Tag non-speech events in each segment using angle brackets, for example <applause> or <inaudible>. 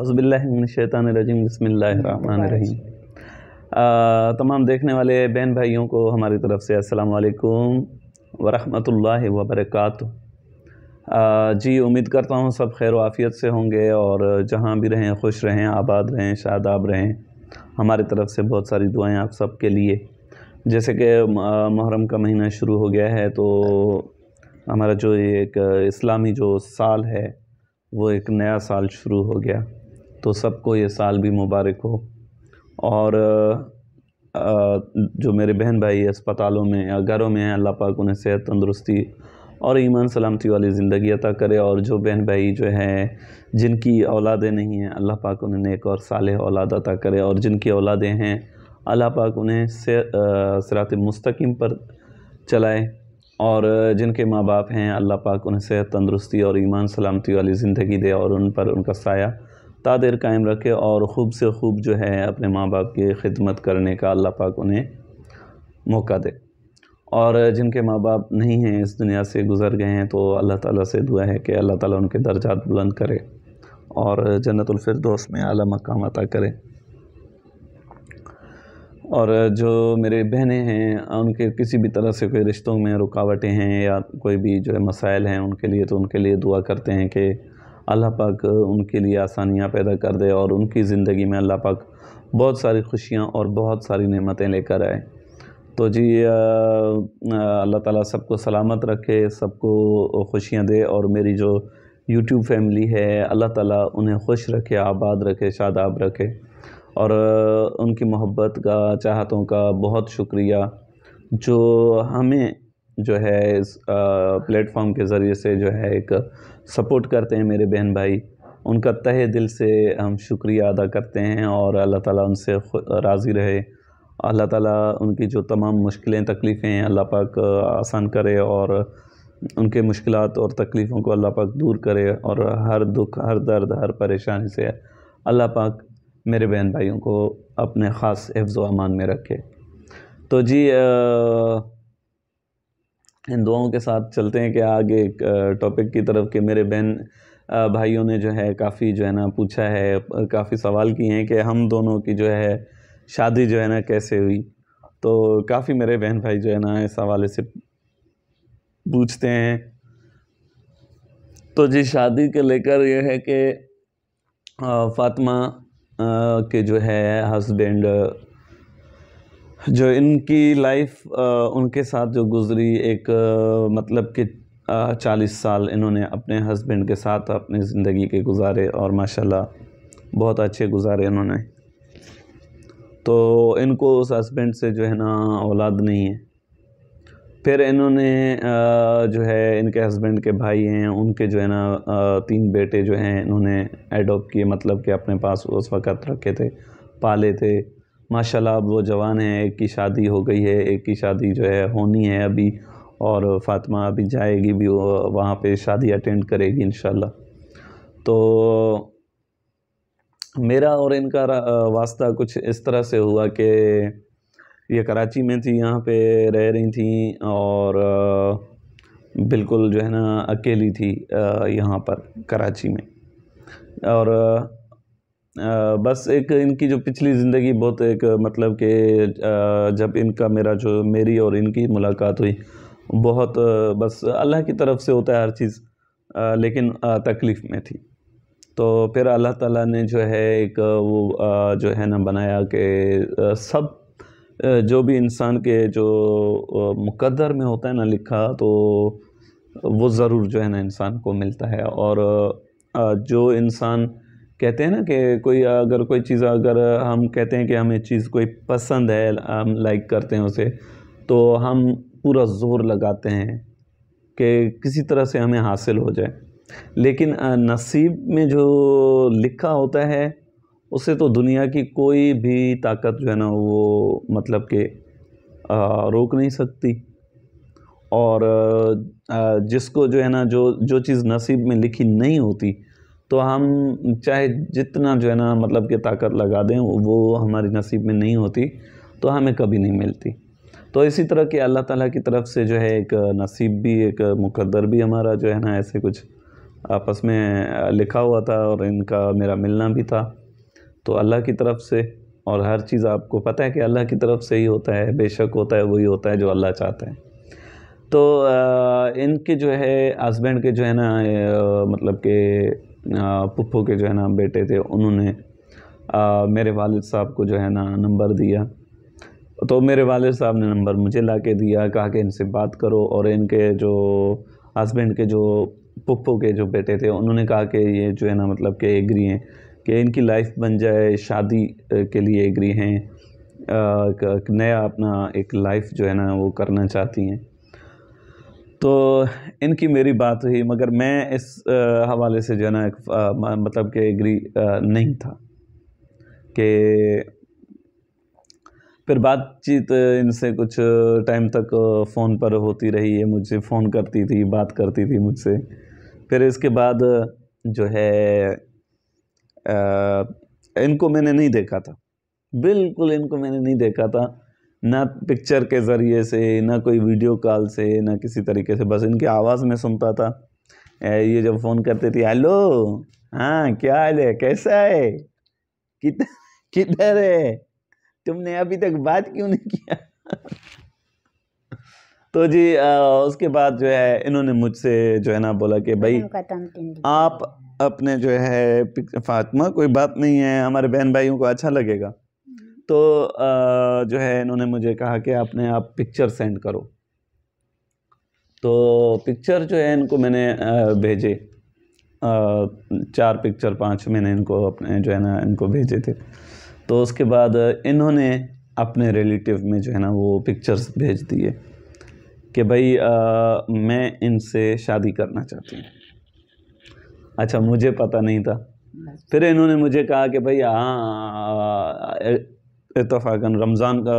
अज़बिल्लिनशैतानरजीम बसमीम तमाम देखने वाले बहन भाइयों को हमारी तरफ़ से असलकम वरहमल वबरक जी उम्मीद करता हूँ सब खैर आफ़ियत से होंगे और जहाँ भी रहें खुश रहें आबाद रहें शादाब रहें हमारी तरफ़ से बहुत सारी दुआएं आप सब के लिए जैसे कि मुहरम का महीना शुरू हो गया है तो हमारा जो एक इस्लामी जो साल है वो एक नया साल शुरू हो गया तो सबको ये साल भी मुबारक हो और जो मेरे बहन भाई अस्पतालों में या घरों में हैं अल्लाह पाक उन्हें सेहत तंदुरुस्ती और ईमान सलामती वाली ज़िंदगी अता करे और जो बहन भाई जो हैं जिनकी औलादें नहीं हैं अल्लाह पाक उन्हें नेक और साल औलाद अता करे और जिनकी औलादें हैं अल्लाह पाक उन्हें से सरात मुस्तकिम पर चलाए और जिनके माँ बाप हैं अल्लाह पाक उन्हें सेहत तंदुरुस्ती और ईमान सलामती वाली ज़िंदगी दे और उन पर उनका साया तादर कायम रखे और ख़ूब से खूब जो है अपने माँ बाप की खिदमत करने का अल्लाह पाक उन्हें मौका दे और जिनके माँ बाप नहीं हैं इस दुनिया से गुज़र गए हैं तो अल्लाह ताला से दुआ है कि अल्लाह ताला उनके दर्जात बुलंद करे और जन्नतफरदोस में अला मकाम अता करे और जो मेरे बहनें हैं उनके किसी भी तरह से कोई रिश्तों में रुकावटें हैं या कोई भी जो है मसाइल हैं उनके लिए तो उनके लिए दुआ करते हैं कि अल्लाह पाक उनके लिए आसानियाँ पैदा कर दे और उनकी ज़िंदगी में अल्लाह पाक बहुत सारी खुशियाँ और बहुत सारी नेमतें लेकर आए तो जी अल्लाह ताला सबको सलामत रखे सबको खुशियाँ दे और मेरी जो यूट्यूब फैमिली है अल्लाह ताला उन्हें खुश रखे आबाद रखे शादाब रखे और उनकी मोहब्बत का चाहतों का बहुत शुक्रिया जो हमें जो है इस प्लेटफॉर्म के ज़रिए से जो है एक सपोर्ट करते हैं मेरे बहन भाई उनका तहे दिल से हम शुक्रिया अदा करते हैं और अल्लाह ताला उनसे राज़ी रहे अल्लाह ताला उनकी जो तमाम मुश्किलें तकलीफ़ें हैं अल्लाह पाक आसान करे और उनके मुश्किल और तकलीफ़ों को अल्लाह पाक दूर करे और हर दुख हर दर्द हर परेशानी से अल्लाह पाक मेरे बहन भाइयों को अपने ख़ास हिफ्ज़ अमान में रखे तो जी आ, इन दुआओं के साथ चलते हैं कि आगे टॉपिक की तरफ कि मेरे बहन भाइयों ने जो है काफ़ी जो है ना पूछा है काफ़ी सवाल किए हैं कि हम दोनों की जो है शादी जो है ना कैसे हुई तो काफ़ी मेरे बहन भाई जो है ना इस हवाले से पूछते हैं तो जी शादी के लेकर यह है कि फ़ातिमा के जो है हस्बैंड जो इनकी लाइफ उनके साथ जो गुजरी एक मतलब कि चालीस साल इन्होंने अपने हस्बैंड के साथ अपनी ज़िंदगी के गुजारे और माशाल्लाह बहुत अच्छे गुजारे इन्होंने तो इनको उस हस्बैंड से जो है ना औलाद नहीं है फिर इन्होंने जो है इनके हस्बैंड के भाई हैं उनके जो है ना तीन बेटे जो हैं इन्होंने एडोप्ट किए मतलब कि अपने पास उस वक़्त रखे थे पाले थे माशाल्लाह अब वो जवान है एक की शादी हो गई है एक की शादी जो है होनी है अभी और फातिमा अभी जाएगी भी वहाँ पे शादी अटेंड करेगी इन तो मेरा और इनका वास्ता कुछ इस तरह से हुआ कि ये कराची में थी यहाँ पे रह रही थी और बिल्कुल जो है ना अकेली थी यहाँ पर कराची में और बस एक इनकी जो पिछली ज़िंदगी बहुत एक मतलब कि जब इनका मेरा जो मेरी और इनकी मुलाकात हुई बहुत बस अल्लाह की तरफ से होता है हर चीज़ लेकिन तकलीफ़ में थी तो फिर अल्लाह ताला ने जो है एक वो जो है ना बनाया कि सब जो भी इंसान के जो मुकद्दर में होता है ना लिखा तो वो ज़रूर जो है ना इंसान को मिलता है और जो इंसान कहते हैं ना कि कोई अगर कोई चीज़ अगर हम कहते हैं कि हमें चीज़ कोई पसंद है हम लाइक करते हैं उसे तो हम पूरा ज़ोर लगाते हैं कि किसी तरह से हमें हासिल हो जाए लेकिन नसीब में जो लिखा होता है उसे तो दुनिया की कोई भी ताकत जो है ना वो मतलब कि रोक नहीं सकती और जिसको जो है ना जो जो चीज़ नसीब में लिखी नहीं होती तो हम चाहे जितना जो है ना मतलब कि ताकत लगा दें वो हमारी नसीब में नहीं होती तो हमें कभी नहीं मिलती तो इसी तरह की अल्लाह ताला की तरफ से जो है एक नसीब भी एक मुकद्दर भी हमारा जो है ना ऐसे कुछ आपस में लिखा हुआ था और इनका मेरा मिलना भी था तो अल्लाह की तरफ से और हर चीज़ आपको पता है कि अल्लाह की तरफ से ही होता है बेशक होता है वही होता है जो अल्लाह चाहते हैं तो इनके जो है हस्बैंड के जो है ना मतलब के पुप्पो के जो है ना बेटे थे उन्होंने मेरे वालिद साहब को जो है ना नंबर दिया तो मेरे वालिद साहब ने नंबर मुझे ला के दिया कहा कि इनसे बात करो और इनके जो हस्बैंड के जो पुप्पो के जो बेटे थे उन्होंने कहा कि ये जो है ना मतलब कि एग्री हैं कि इनकी लाइफ बन जाए शादी के लिए एग्री हैं नया अपना एक लाइफ जो है ना वो करना चाहती हैं तो इनकी मेरी बात हुई मगर मैं इस हवाले से जो है ना मतलब कि एग्री नहीं था कि फिर बातचीत इनसे कुछ टाइम तक फ़ोन पर होती रही है मुझसे फ़ोन करती थी बात करती थी मुझसे फिर इसके बाद जो है आ, इनको मैंने नहीं देखा था बिल्कुल इनको मैंने नहीं देखा था ना पिक्चर के ज़रिए से ना कोई वीडियो कॉल से ना किसी तरीके से बस इनकी आवाज़ में सुनता था ये जब फ़ोन करते थे हेलो हाँ क्या हाल है कैसा है किधर किधर है तुमने अभी तक बात क्यों नहीं किया <laughs> तो जी आ, उसके बाद जो है इन्होंने मुझसे जो है ना बोला कि भाई आप अपने जो है फातिमा कोई बात नहीं है हमारे बहन भाइयों को अच्छा लगेगा तो जो है इन्होंने मुझे कहा कि आपने आप पिक्चर सेंड करो तो पिक्चर जो है इनको मैंने भेजे चार पिक्चर पांच मैंने इनको अपने जो है ना इनको भेजे थे तो उसके बाद इन्होंने अपने रिलेटिव में जो है ना वो पिक्चर्स भेज दिए कि भाई आ, मैं इनसे शादी करना चाहती हूँ अच्छा मुझे पता नहीं था फिर इन्होंने मुझे कहा कि भाई हाँ इतफाक़न रमज़ान का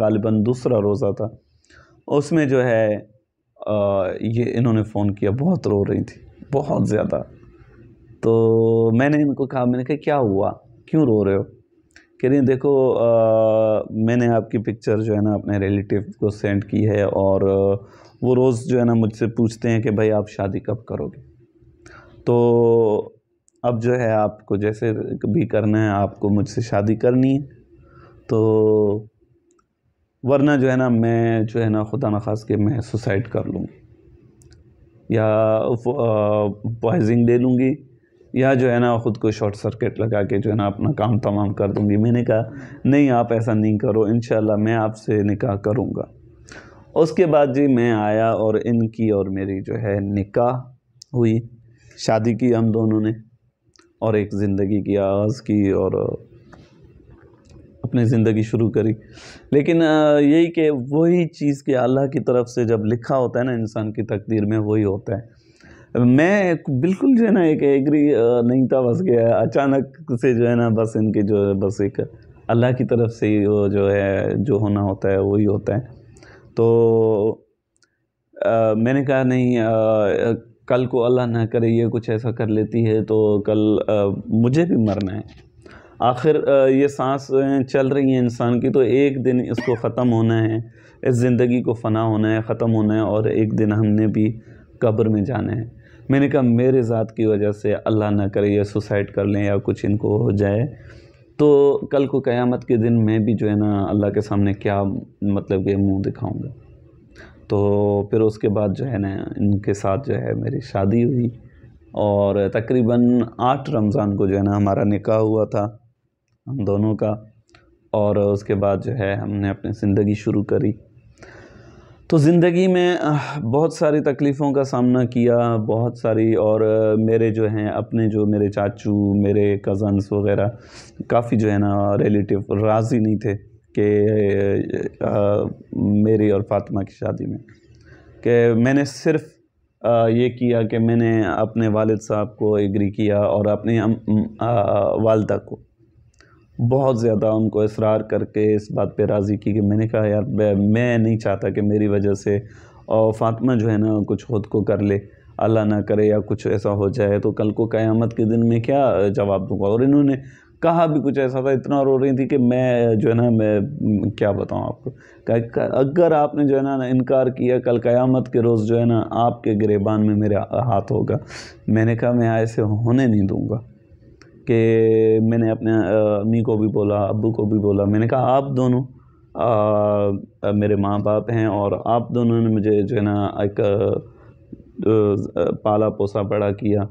गालिबा दूसरा रोज़ा था उसमें जो है आ, ये इन्होंने फ़ोन किया बहुत रो रही थी बहुत ज़्यादा तो मैंने इनको कहा मैंने कहा क्या हुआ क्यों रो रहे हो कह रही देखो आ, मैंने आपकी पिक्चर जो है ना अपने रिलेटिव को सेंड की है और वो रोज़ जो है ना मुझसे पूछते हैं कि भाई आप शादी कब करोगे तो अब जो है आपको जैसे भी करना है आपको मुझसे शादी करनी है तो वरना जो है ना मैं जो है ना खुदा न खास के मैं सुसाइड कर लूँ या पॉइजिंग दे लूँगी या जो है ना ख़ुद को शॉर्ट सर्किट लगा के जो है ना अपना काम तमाम कर दूँगी मैंने कहा नहीं आप ऐसा नहीं करो इन मैं आपसे निकाह करूँगा उसके बाद जी मैं आया और इनकी और मेरी जो है निकाह हुई शादी की हम दोनों ने और एक ज़िंदगी की आगाज़ की और अपनी ज़िंदगी शुरू करी लेकिन यही कि वही चीज़ के अल्लाह की तरफ से जब लिखा होता है ना इंसान की तकदीर में वही होता है मैं बिल्कुल जो है ना एक एग्री नहीं था बस गया अचानक से जो है ना बस इनके जो है बस एक अल्लाह की तरफ से ही वो जो है जो होना होता है वही होता है तो आ, मैंने कहा नहीं आ, कल को अल्लाह ना करे ये कुछ ऐसा कर लेती है तो कल आ, मुझे भी मरना है आखिर ये सांस चल रही है इंसान की तो एक दिन इसको ख़त्म होना है इस ज़िंदगी को फना होना है ख़त्म होना है और एक दिन हमने भी कब्र में जाना है मैंने कहा मेरे ज़ात की वजह से अल्लाह ना करे या सुसाइड कर लें या कुछ इनको हो जाए तो कल को क़यामत के दिन मैं भी जो है ना अल्लाह के सामने क्या मतलब कि मुंह दिखाऊंगा तो फिर उसके बाद जो है ना इनके साथ जो है मेरी शादी हुई और तकरीबन आठ रमज़ान को जो है ना हमारा निकाह हुआ था हम दोनों का और उसके बाद जो है हमने अपनी ज़िंदगी शुरू करी तो ज़िंदगी में बहुत सारी तकलीफ़ों का सामना किया बहुत सारी और मेरे जो हैं अपने जो मेरे चाचू मेरे कज़न्स वगैरह काफ़ी जो है ना रिलेटिव राज़ी नहीं थे कि मेरी और फातिमा की शादी में कि मैंने सिर्फ़ ये किया कि मैंने अपने वालिद साहब को एग्री किया और अपनी वालदा को बहुत ज़्यादा उनको इसरार करके इस बात पे राज़ी की कि मैंने कहा यार मैं नहीं चाहता कि मेरी वजह से और फातिमा जो है ना कुछ खुद को कर ले अल्लाह ना करे या कुछ ऐसा हो जाए तो कल को क़यामत के दिन में क्या जवाब दूंगा और इन्होंने कहा भी कुछ ऐसा था इतना रो रही थी कि मैं जो है ना मैं क्या बताऊँ आपको अगर आपने जो है ना इनकार किया कल क़यामत के रोज़ जो है ना आपके गिरेबान में मेरा हाथ होगा मैंने कहा मैं ऐसे होने नहीं दूँगा कि मैंने अपने अम्मी को भी बोला अबू को भी बोला मैंने कहा आप दोनों आ, मेरे माँ बाप हैं और आप दोनों ने मुझे जो है ना एक पाला पोसा पड़ा किया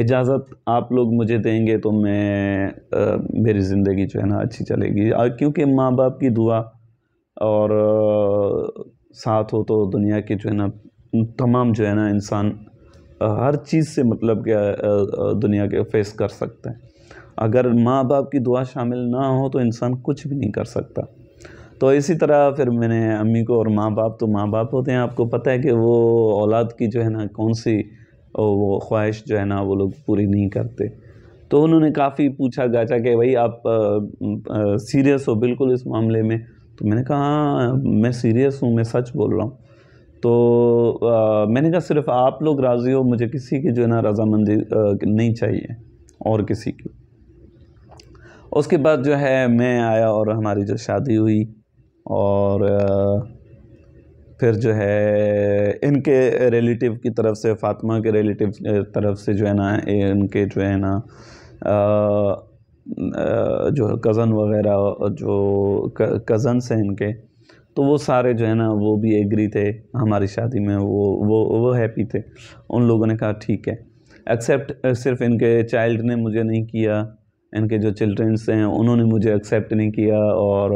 इजाज़त आप लोग मुझे देंगे तो मैं आ, मेरी ज़िंदगी जो है ना अच्छी चलेगी क्योंकि माँ बाप की दुआ और आ, साथ हो तो दुनिया की जो है ना तमाम जो है ना इंसान हर चीज़ से मतलब क्या दुनिया के फेस कर सकते हैं अगर माँ बाप की दुआ शामिल ना हो तो इंसान कुछ भी नहीं कर सकता तो इसी तरह फिर मैंने अम्मी को और माँ बाप तो माँ बाप होते हैं आपको पता है कि वो औलाद की जो है ना कौन सी वो ख्वाहिश जो है ना वो लोग पूरी नहीं करते तो उन्होंने काफ़ी पूछा गाचा कि भाई आप सीरियस हो बिल्कुल इस मामले में तो मैंने कहा हाँ, मैं सीरियस हूँ मैं सच बोल रहा हूँ तो आ, मैंने कहा सिर्फ आप लोग राज़ी हो मुझे किसी की जो है ना रजामंदी नहीं चाहिए और किसी की उसके बाद जो है मैं आया और हमारी जो शादी हुई और आ, फिर जो है इनके रिलेटिव की तरफ से फातिमा के रिलेटिव तरफ से जो है ना इनके जो है ना आ, जो कज़न वगैरह जो कज़न्स हैं इनके तो वो सारे जो है ना वो भी एग्री थे हमारी शादी में वो वो वो हैप्पी थे उन लोगों ने कहा ठीक है एक्सेप्ट सिर्फ इनके चाइल्ड ने मुझे नहीं किया इनके जो चिल्ड्रंस हैं उन्होंने मुझे एक्सेप्ट नहीं किया और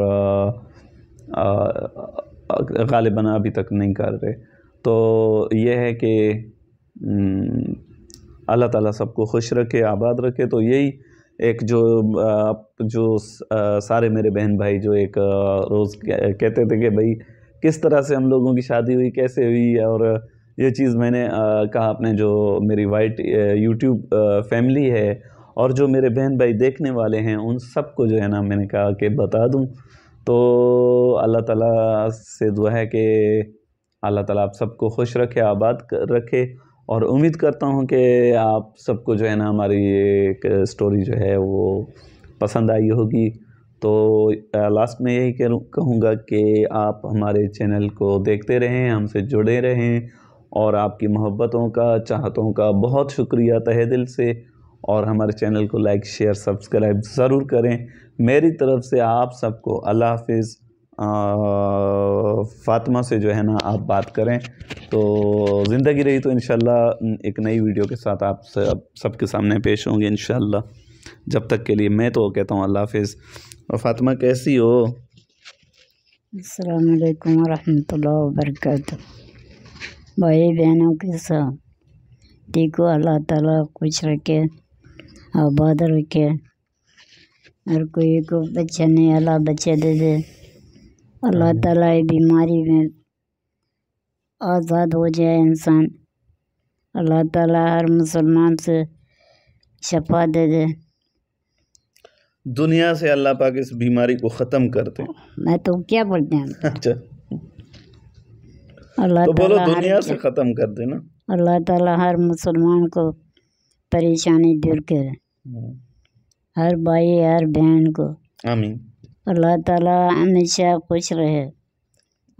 गालिबा अभी तक नहीं कर रहे तो ये है कि अल्लाह ताला सबको खुश रखे आबाद रखे तो यही एक जो जो सारे मेरे बहन भाई जो एक रोज़ कहते थे कि भाई किस तरह से हम लोगों की शादी हुई कैसे हुई और ये चीज़ मैंने कहा अपने जो मेरी वाइट यूट्यूब फैमिली है और जो मेरे बहन भाई देखने वाले हैं उन सबको जो है ना मैंने कहा कि बता दूं तो अल्लाह ताला से दुआ है कि अल्लाह ताला आप सबको खुश रखे आबाद रखे और उम्मीद करता हूँ कि आप सबको जो है ना हमारी एक स्टोरी जो है वो पसंद आई होगी तो लास्ट में यही कहूँगा कि आप हमारे चैनल को देखते रहें हमसे जुड़े रहें और आपकी मोहब्बतों का चाहतों का बहुत शुक्रिया तहे दिल से और हमारे चैनल को लाइक शेयर सब्सक्राइब ज़रूर करें मेरी तरफ़ से आप सबको अल्लाह हाफिज़ फ़ातिमा से जो है ना आप बात करें तो ज़िंदगी रही तो इन एक नई वीडियो के साथ आप सबके सामने पेश होंगे इन जब तक के लिए मैं तो कहता हूँ अल्लाह हाफिज़ और फातिमा कैसी हो अलकुम वरह वबरक भाई बहनों के साथ देखो अल्लाह ताला कुछ रखे आबाद रखे और कोई को बच्चा नहीं अल्लाह बच्चे दे दे अल्लाह ताला ये बीमारी में आज़ाद हो जाए इंसान अल्लाह ताला हर मुसलमान से शफा दे दे दुनिया से अल्लाह पाक इस बीमारी को ख़त्म कर दे मैं तो क्या बोलते हैं <laughs> अच्छा अल्लाह तो बोलो दुनिया से ख़त्म कर देना अल्लाह ताला हर मुसलमान को परेशानी दूर करे हम्म। हर भाई हर बहन को आमीन अल्लाह ताला हमेशा खुश रहे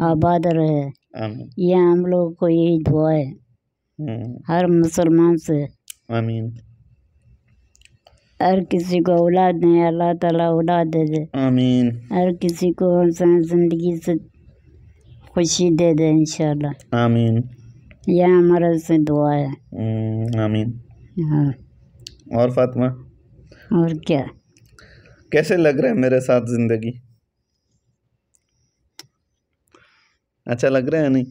आबाद रहे ये हम लोग को यही दुआ है हम्म। हर मुसलमान से आमीन हर किसी को औलाद दे अल्लाह ताला औलाद दे दे आमीन हर किसी को ज़िंदगी से खुशी दे दे इंशाल्लाह आमीन यह हमारा से दुआ है हम्म, आमीन हाँ और फातिमा और क्या कैसे लग रहा है मेरे साथ ज़िंदगी अच्छा लग रहा है नहीं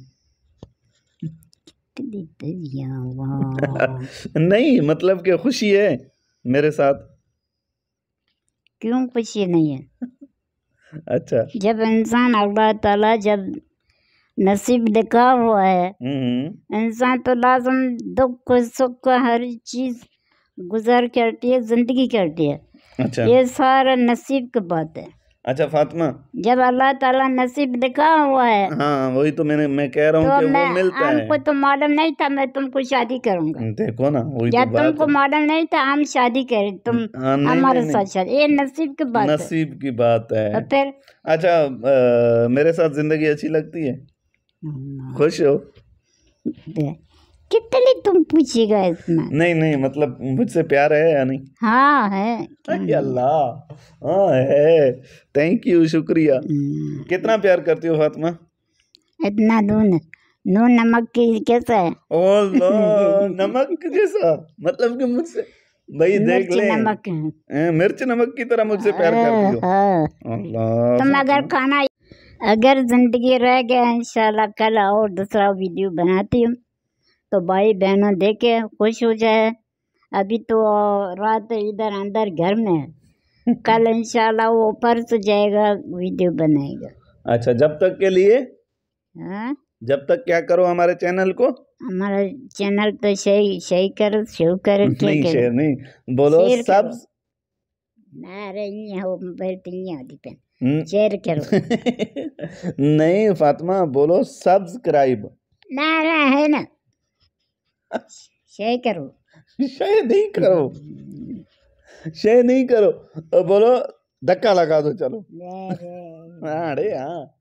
<laughs> नहीं मतलब कि खुशी है मेरे साथ क्यों खुशी नहीं है <laughs> अच्छा जब इंसान अल्लाह ताला जब नसीब लिखा हुआ है हम्म, हम्म। इंसान तो लाजम दुख सुख हर चीज़ गुजर करती है ज़िंदगी करती है अच्छा ये सारा नसीब की बात है अच्छा फातिमा जब अल्लाह ताला नसीब लिखा हुआ है हाँ वही तो मैंने मैं कह रहा हूँ तो मैं, मिलता हमको तो मालूम नहीं था मैं तुमको शादी करूँगा देखो ना वही जब तो तुमको मालूम नहीं था हम शादी करें तुम हाँ, हमारे साथ शादी ये नसीब की बात नसीब की बात है फिर अच्छा मेरे साथ जिंदगी अच्छी लगती है खुश हो कितने तुम पूछेगा इसमें नहीं नहीं मतलब मुझसे प्यार है या नहीं हाँ है अल्लाह हाँ है थैंक यू शुक्रिया हम्म। कितना प्यार करती हो फातिमा इतना नून नून नमक की कैसा है ओ नमक जैसा मतलब कि मुझसे भाई देख ले नमक मिर्च नमक की तरह मुझसे प्यार हाँ, करती हो हाँ। अल्लाह तुम अगर खाना अगर जिंदगी रह गया इंशाल्लाह कल और दूसरा वीडियो बनाती हूँ तो भाई बहनों देखे खुश हो जाए अभी तो रात इधर अंदर घर में <laughs> कल इंशाल्लाह वो ऊपर से जाएगा वीडियो बनाएगा अच्छा जब तक के लिए हाँ जब तक क्या करो हमारे चैनल को हमारा चैनल तो सही सही कर शेयर कर <laughs> नहीं शेयर नहीं बोलो सब हम्म। शेयर करो <laughs> नहीं फातिमा बोलो सब्सक्राइब ना नारा है ना शेयर करो शेयर नहीं करो शेयर नहीं करो बोलो धक्का लगा दो चलो हाँ, अरे हाँ